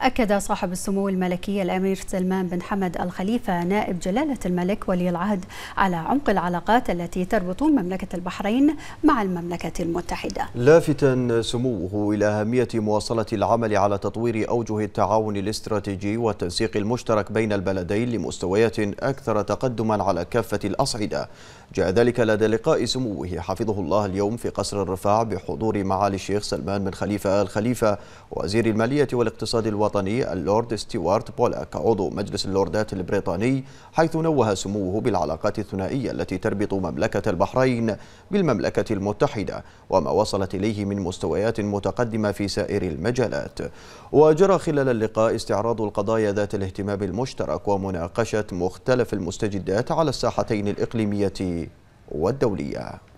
أكد صاحب السمو الملكي الأمير سلمان بن حمد الخليفة نائب جلالة الملك ولي العهد على عمق العلاقات التي تربط مملكة البحرين مع المملكة المتحدة لافتا سموه إلى أهمية مواصلة العمل على تطوير أوجه التعاون الاستراتيجي والتنسيق المشترك بين البلدين لمستويات أكثر تقدما على كافة الأصعدة جاء ذلك لدى لقاء سموه حفظه الله اليوم في قصر الرفاع بحضور معالي الشيخ سلمان بن خليفة آل خليفة وزير المالية والاقتصاد الوطني الوطني اللورد ستيوارت بولاك عضو مجلس اللوردات البريطاني حيث نوه سموه بالعلاقات الثنائية التي تربط مملكة البحرين بالمملكة المتحدة وما وصلت إليه من مستويات متقدمة في سائر المجالات وجرى خلال اللقاء استعراض القضايا ذات الاهتمام المشترك ومناقشة مختلف المستجدات على الساحتين الإقليمية والدولية